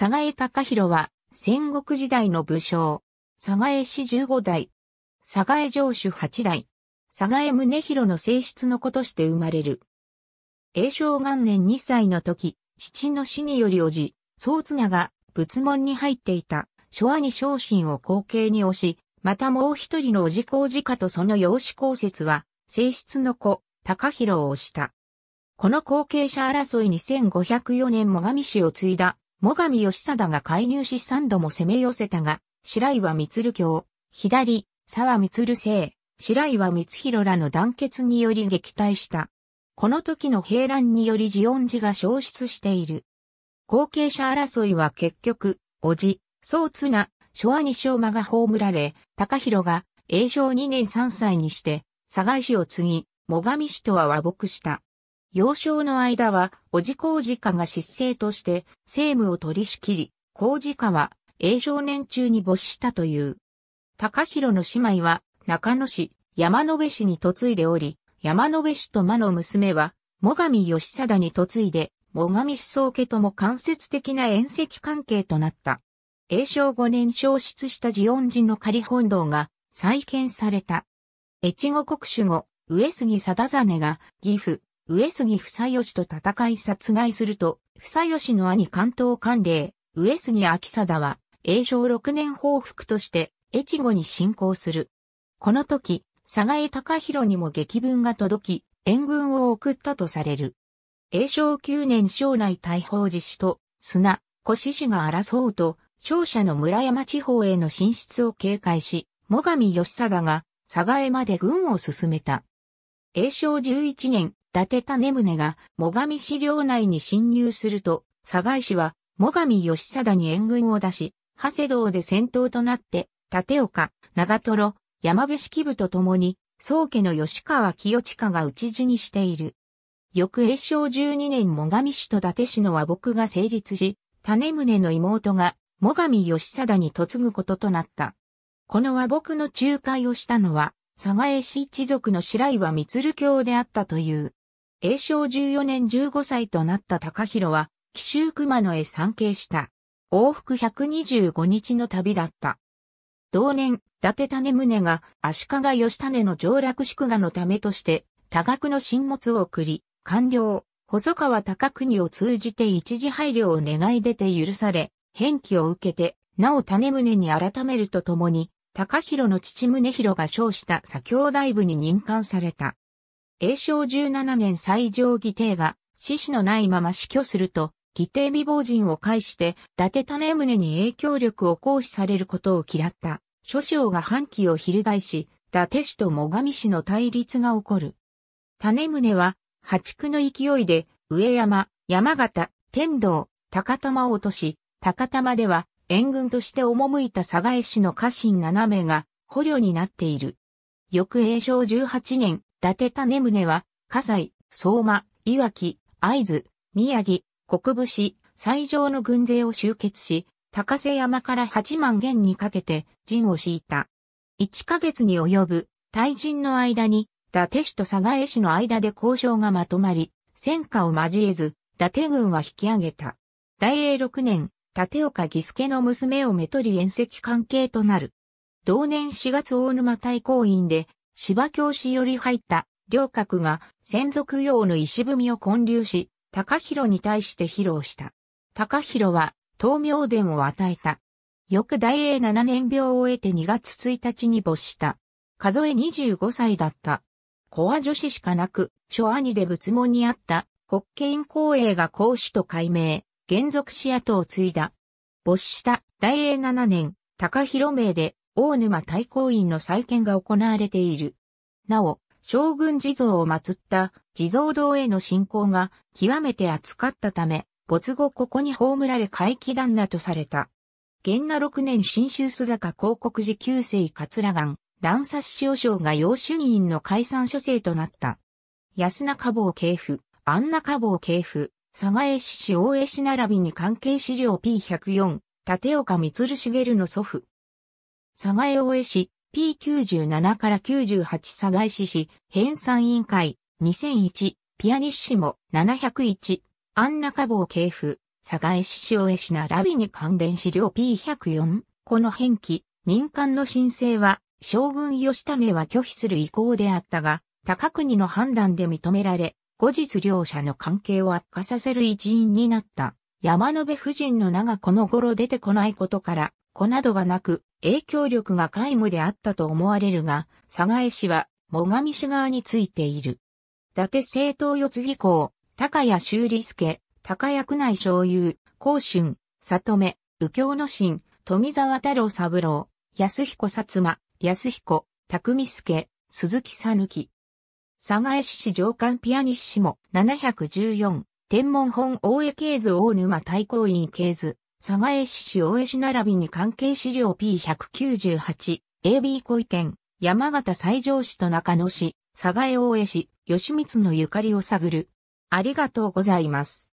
佐賀江隆弘は、戦国時代の武将。佐賀江氏15代。佐賀江城主8代。佐賀江宗弘の正室の子として生まれる。永正元年2歳の時、父の死によりおじ、宗綱が仏門に入っていた、諸に昇進を後継に推し、またもう一人のおじ公子家とその養子公説は、正室の子、高弘を推した。この後継者争いに1504年最上氏を継いだ最上義貞が介入し三度も攻め寄せたが、白岩光京、左、沢光聖、白岩光弘らの団結により撃退した。この時の兵乱により自音寺が消失している。後継者争いは結局、叔父、宗綱、諸兄昭馬が葬られ、高弘が、永正2年3歳にして、佐賀市を継ぎ、最上氏とは和睦した。幼少の間は、おじ工事家が失政として、政務を取り仕切り、工事家は、英少年中に没したという。高弘の姉妹は、中野市、山野辺市に嫁いでおり、山野辺市と間の娘は、最上義貞に嫁いで、最上思想家とも間接的な縁戚関係となった。英正5年消失した慈恩人の仮本堂が再建された。越後国主後、上杉貞真が岐阜、上杉房吉と戦い殺害すると、房吉の兄関東官令、上杉秋貞は、永正6年報復として、越後に侵攻する。この時、佐賀江隆弘にも激文が届き、援軍を送ったとされる。永正9年将内大砲寺氏と、砂、小志氏が争うと、勝者の村山地方への進出を警戒し、最上義貞が、佐賀江まで軍を進めた。永正11年、伊達種宗が、最上市領内に侵入すると、佐賀氏は、最上義貞に援軍を出し、長谷堂で戦闘となって、立岡、長瀞、山部式部と共に、宗家の吉川清親が討ち死にしている。翌永正12年最上氏と伊達氏の和睦が成立し、種宗の妹が最上義貞に嫁ぐこととなった。この和睦の仲介をしたのは、佐賀江氏一族の白岩光教であったという。永正14年15歳となった高弘は、紀州熊野へ参詣した。往復125日の旅だった。同年、伊達種宗が足利義種の上洛祝賀のためとして、多額の新物を送り、官僚、細川高国を通じて一時配慮を願い出て許され、返記を受けて、なお種宗に改めるとともに、高弘の父宗弘が称した左京大部に任官された。永正十七年最上義帝が死死のないまま死去すると、義帝未亡人を介して、伊達種宗に影響力を行使されることを嫌った。諸将が反旗を翻し、伊達氏と最上氏の対立が起こる。種宗は、破竹の勢いで、上山、山形、天道、高玉を落とし、高玉では、援軍として赴いた佐賀江氏の家臣七名が、捕虜になっている。翌永正十八年、伊達種宗は、葛西、相馬、岩木、会津、宮城、国武市、最上の軍勢を集結し、高瀬山から八万元にかけて陣を敷いた。一ヶ月に及ぶ対陣の間に、伊達氏と佐賀江氏の間で交渉がまとまり、戦火を交えず、伊達軍は引き上げた。大英六年、伊達岡義助の娘をめとり遠赤関係となる。同年四月大沼大公院で、芝教師より入った両閣が専属用の石踏みを建立し、高広に対して披露した。高広は東明殿を与えた。翌大英7年病を得て2月1日に没した。数え25歳だった。子は女子しかなく、諸兄で仏門にあった北見光栄が公主と改名、現族氏跡を継いだ。没した大英7年、高広名で大沼太閤院の再建が行われている。なお、将軍地蔵を祀った地蔵堂への信仰が極めて厚かったため、没後ここに葬られ怪奇旦那とされた。元那6年新州須坂広告寺旧世桂岩、乱殺死傷が要主議の解散書生となった。安中坊系譜、安中坊系譜、佐賀江市市大江市並びに関係資料 P104、立岡光茂の祖父、佐賀江大江市、P97 から98佐賀市市、編纂委員会、2001、ピアニッシモ、701、アンナカボ系譜、佐賀江市市大江市並びに関連資料 P104、この返記、任官の申請は、将軍吉種は拒否する意向であったが、高国の判断で認められ、後日両者の関係を悪化させる一因になった。山辺夫人の名がこの頃出てこないことから、子などがなく、影響力が皆無であったと思われるが、佐賀江氏は、最上氏側についている。伊達政党四次公、高谷修理助、高谷区内醤油、甲春、里目、右京の神、富沢太郎三郎、安彦薩摩、安彦、匠助、鈴木さぬき。佐賀江市上官ピアニッシモ714、天文本大江経図大沼太閤院経図。佐賀江市市大江市並びに関係資料 P198、AB 小池、山形西条市と中野市、佐賀江大江市、吉光のゆかりを探る。ありがとうございます。